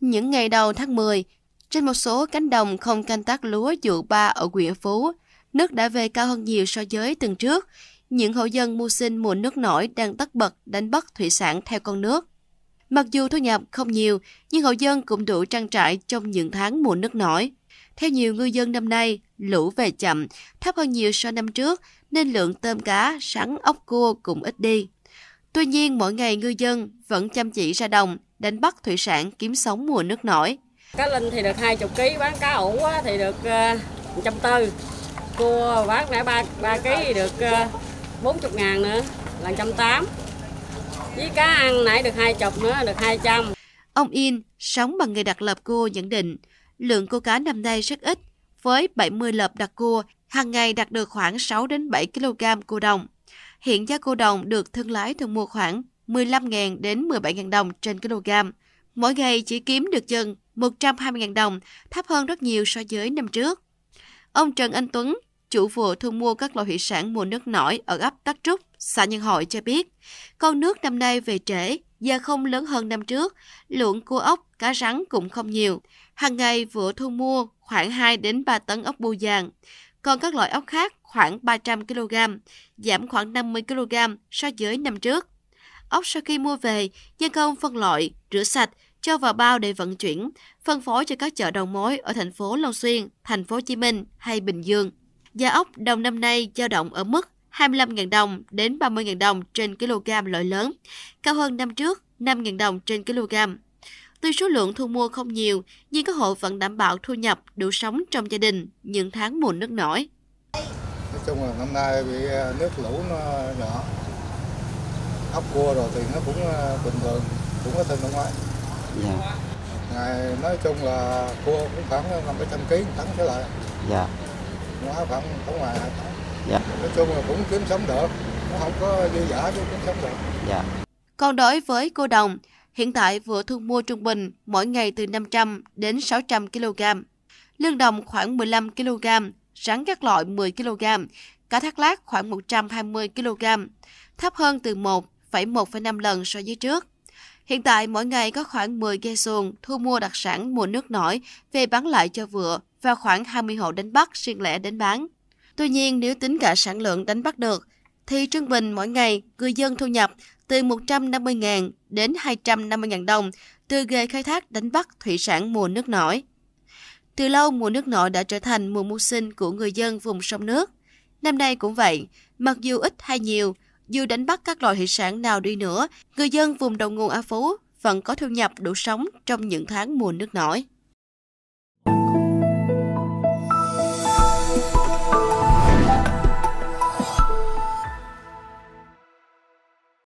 Những ngày đầu tháng 10, trên một số cánh đồng không canh tác lúa vụ ba ở huyện Phú, nước đã về cao hơn nhiều so với tuần trước. Những hộ dân mưu sinh mùa nước nổi đang tất bật đánh bắt thủy sản theo con nước. Mặc dù thu nhập không nhiều, nhưng hộ dân cũng đủ trang trải trong những tháng mùa nước nổi. Theo nhiều ngư dân năm nay, lũ về chậm, thấp hơn nhiều so năm trước, nên lượng tôm cá, sắn, ốc cua cũng ít đi. Tuy nhiên, mỗi ngày ngư dân vẫn chăm chỉ ra đồng, đánh bắt thủy sản kiếm sống mùa nước nổi. Cá linh thì được 20 kg, bán cá quá thì được 140. Ờ, cua bán nãy 3, 3 kg thì được 40 ờ, ngàn nữa, là 180. Với cá ăn nãy được 20 nữa, được 200. Ông yên sống bằng nghề đặt lợp cua nhận định, lượng cua cá năm nay rất ít, với 70 lợp đặt cua, hàng ngày đạt được khoảng 6 đến 7 kg cua đồng. Hiện giá cua đồng được thương lái thường mua khoảng 15.000 đến 17.000 đồng trên kg. Mỗi ngày chỉ kiếm được chừng 120.000 đồng, thấp hơn rất nhiều so với năm trước. Ông Trần Anh Tuấn, chủ vựa thu mua các loại thủy sản mùa nước nổi ở ấp Tắc Trúc, xã Nhân Hội cho biết, con nước năm nay về trễ, giờ không lớn hơn năm trước, lượng cua ốc, cá rắn cũng không nhiều. Hàng ngày vựa thu mua khoảng 2 đến 3 tấn ốc bu vàng còn các loại ốc khác khoảng 300 kg, giảm khoảng 50 kg so với năm trước. Ốc sau khi mua về, nhân công phân loại, rửa sạch, cho vào bao để vận chuyển, phân phối cho các chợ đầu mối ở thành phố Long Xuyên, thành phố Hồ Chí Minh hay Bình Dương. Giá ốc đồng năm nay dao động ở mức 25.000 đồng đến 30.000 đồng trên kg loại lớn, cao hơn năm trước 5.000 đồng trên kg. Tuy số lượng thu mua không nhiều, nhưng các hộ vẫn đảm bảo thu nhập đủ sống trong gia đình những tháng mùa nước nổi. Nói chung là năm nay bị à, nước lũ nó nhỏ, ốc cua rồi thì nó cũng à, bình thường, cũng có thêm năm ngoái. Dạ. Ngày nói chung là cua cũng khoảng 500 kg tấn trở lại. Dạ. Ngoái khoảng khoảng ngoài Dạ. Nói chung là cũng kiếm sống được, nó không có dư giả chứ kiếm sống được. Dạ. Còn đối với cô Đồng, hiện tại vừa thu mua trung bình mỗi ngày từ 500 đến 600 kg. Lương đồng khoảng 15 kg, rắn các loại 10 kg, cá thác lát khoảng 120 kg, thấp hơn từ 1,1,5 lần so với trước. Hiện tại mỗi ngày có khoảng 10 ghe xuồng thu mua đặc sản mùa nước nổi về bán lại cho vựa và khoảng 20 hộ đánh bắt riêng lẻ đến bán. Tuy nhiên, nếu tính cả sản lượng đánh bắt được, thì trung bình mỗi ngày người dân thu nhập từ 150.000 đến 250.000 đồng từ nghề khai thác đánh bắt thủy sản mùa nước nổi. Từ lâu, mùa nước nổi đã trở thành mùa mưu sinh của người dân vùng sông nước. Năm nay cũng vậy, mặc dù ít hay nhiều, dù đánh bắt các loại thủy sản nào đi nữa, người dân vùng đầu nguồn A Phú vẫn có thu nhập đủ sống trong những tháng mùa nước nổi.